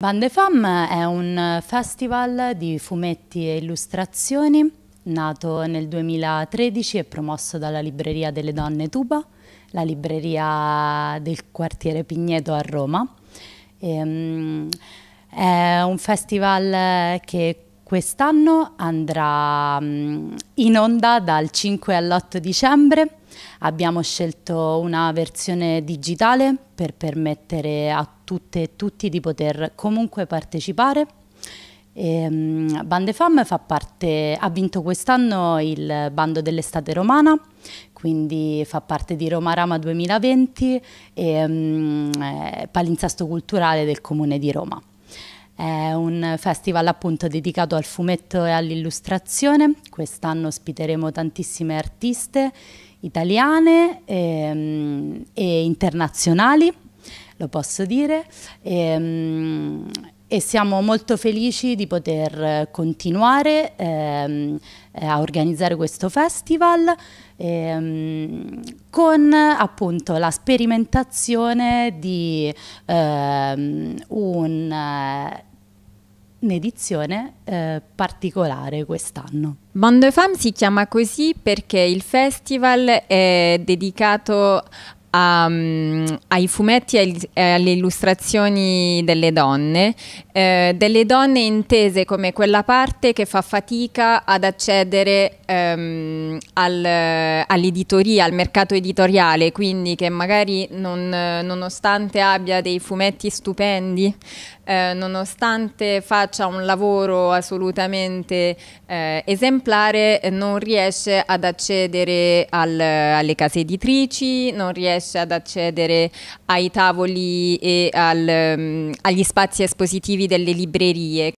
Bandefam è un festival di fumetti e illustrazioni nato nel 2013 e promosso dalla Libreria delle Donne Tuba, la libreria del quartiere Pigneto a Roma. E, ehm, è un festival che quest'anno andrà mm, in onda dal 5 all'8 dicembre. Abbiamo scelto una versione digitale per permettere a tutti tutte e tutti di poter comunque partecipare. E, um, Bande Fam fa parte, ha vinto quest'anno il bando dell'estate romana, quindi fa parte di Roma Rama 2020 e um, palinsesto culturale del comune di Roma. È un festival appunto dedicato al fumetto e all'illustrazione, quest'anno ospiteremo tantissime artiste italiane e, ehm, e internazionali lo posso dire. E, ehm, e siamo molto felici di poter eh, continuare ehm, eh, a organizzare questo festival ehm, con appunto la sperimentazione di ehm, eh, un'edizione eh, particolare quest'anno. Mondo Femme si chiama così perché il festival è dedicato Um, ai fumetti e alle illustrazioni delle donne, eh, delle donne intese come quella parte che fa fatica ad accedere ehm, al, all'editoria, al mercato editoriale, quindi che magari non, nonostante abbia dei fumetti stupendi, eh, nonostante faccia un lavoro assolutamente eh, esemplare, non riesce ad accedere al, alle case editrici, non riesce ad accedere ai tavoli e al, mm, agli spazi espositivi delle librerie.